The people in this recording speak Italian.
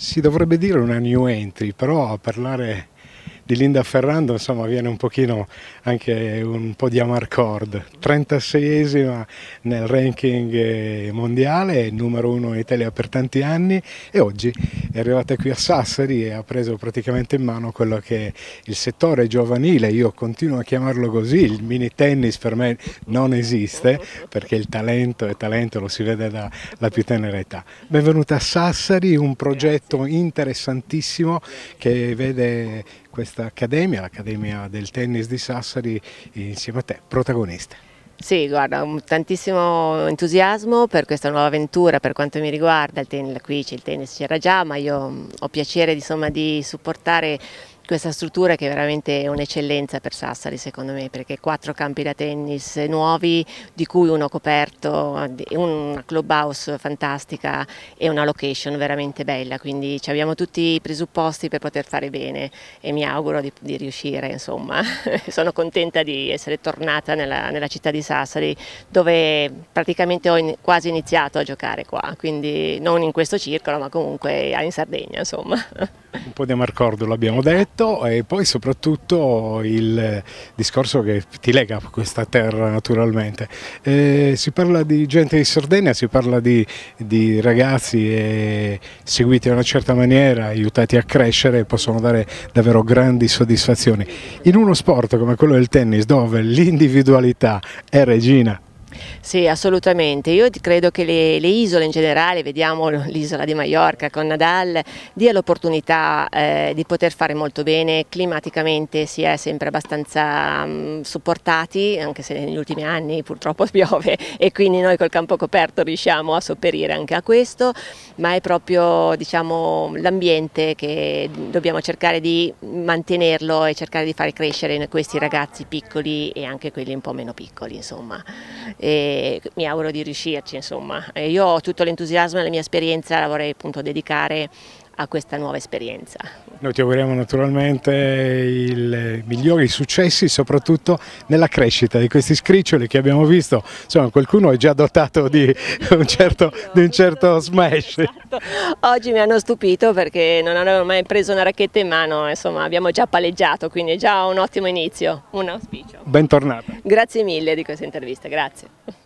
si dovrebbe dire una new entry, però a parlare di Linda Ferrando insomma viene un pochino anche un po' di amarcord 36esima nel ranking eh, mondiale numero uno in Italia per tanti anni e oggi è arrivata qui a Sassari e ha preso praticamente in mano quello che è il settore giovanile io continuo a chiamarlo così il mini tennis per me non esiste perché il talento è talento lo si vede dalla più tenera età benvenuta a Sassari un progetto interessantissimo che vede questa accademia, l'Accademia del Tennis di Sassari, insieme a te, protagonista. Sì, guarda, tantissimo entusiasmo per questa nuova avventura per quanto mi riguarda, il tennis, qui il tennis c'era già, ma io ho piacere insomma, di supportare questa struttura che è veramente un'eccellenza per Sassari secondo me perché quattro campi da tennis nuovi di cui uno coperto, una clubhouse fantastica e una location veramente bella quindi abbiamo tutti i presupposti per poter fare bene e mi auguro di, di riuscire insomma sono contenta di essere tornata nella, nella città di Sassari dove praticamente ho in, quasi iniziato a giocare qua quindi non in questo circolo ma comunque in Sardegna insomma. Un po' di Marcordo l'abbiamo detto detto e poi soprattutto il discorso che ti lega a questa terra naturalmente. Eh, si parla di gente di Sardegna, si parla di, di ragazzi eh, seguiti in una certa maniera, aiutati a crescere e possono dare davvero grandi soddisfazioni. In uno sport come quello del tennis dove l'individualità è regina sì, assolutamente. Io credo che le, le, isole in generale, vediamo l'isola di Maiorca con Nadal, dia l'opportunità eh, di poter fare molto bene. Climaticamente si è sempre abbastanza mh, mm, supportati, anche se negli ultimi anni purtroppo piove e quindi noi col campo coperto riusciamo a sopperire anche a questo, ma è proprio diciamo, l'ambiente che dobbiamo cercare di mantenerlo e cercare di far crescere questi ragazzi piccoli e anche quelli un po' meno piccoli. Insomma e mi auguro di riuscirci insomma. io ho tutto l'entusiasmo e la mia esperienza la vorrei appunto dedicare a questa nuova esperienza. Noi ti auguriamo naturalmente i eh, migliori successi, soprattutto nella crescita di questi scriccioli che abbiamo visto, insomma qualcuno è già dotato di un certo, di un certo smash. Esatto. Oggi mi hanno stupito perché non avevo mai preso una racchetta in mano, insomma abbiamo già palleggiato, quindi è già un ottimo inizio, un auspicio. Bentornata. Grazie mille di questa intervista, grazie.